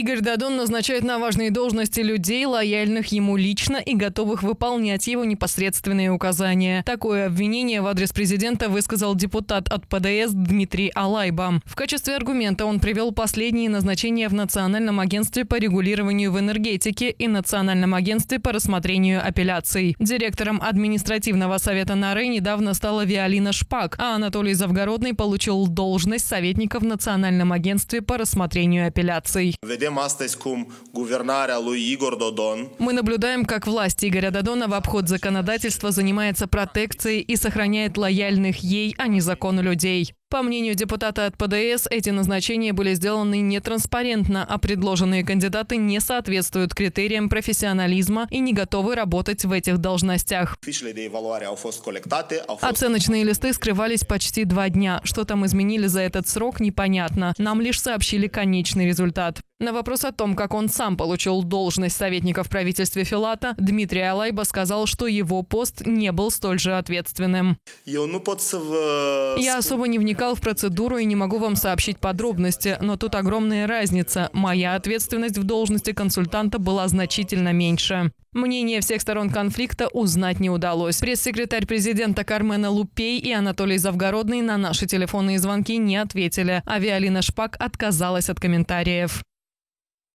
Игорь Дадон назначает на важные должности людей, лояльных ему лично и готовых выполнять его непосредственные указания. Такое обвинение в адрес президента высказал депутат от ПДС Дмитрий Алайба. В качестве аргумента он привел последние назначения в Национальном агентстве по регулированию в энергетике и Национальном агентстве по рассмотрению апелляций. Директором административного совета Нары недавно стала Виолина Шпак, а Анатолий Завгородный получил должность советника в Национальном агентстве по рассмотрению апелляций vedem astăzi cum guvernarea lui Igor Мы наблюдаем, как власть Игоря Додона в обход законодательства занимается протекцией и сохраняет лояльных ей, а не закону людей. По мнению депутата от ПДС, эти назначения были сделаны нетранспарентно, а предложенные кандидаты не соответствуют критериям профессионализма и не готовы работать в этих должностях. Оценочные листы скрывались почти два дня. Что там изменили за этот срок, непонятно. Нам лишь сообщили конечный результат. На вопрос о том, как он сам получил должность советника в правительстве Филата, Дмитрий Алайба сказал, что его пост не был столь же ответственным. Я особо не вникал вникал в процедуру и не могу вам сообщить подробности, но тут огромная разница. Моя ответственность в должности консультанта была значительно меньше. Мнение всех сторон конфликта узнать не удалось. Пресс-секретарь президента Кармена Лупей и Анатолий Завгородный на наши телефонные звонки не ответили, а Виолина Шпак отказалась от комментариев.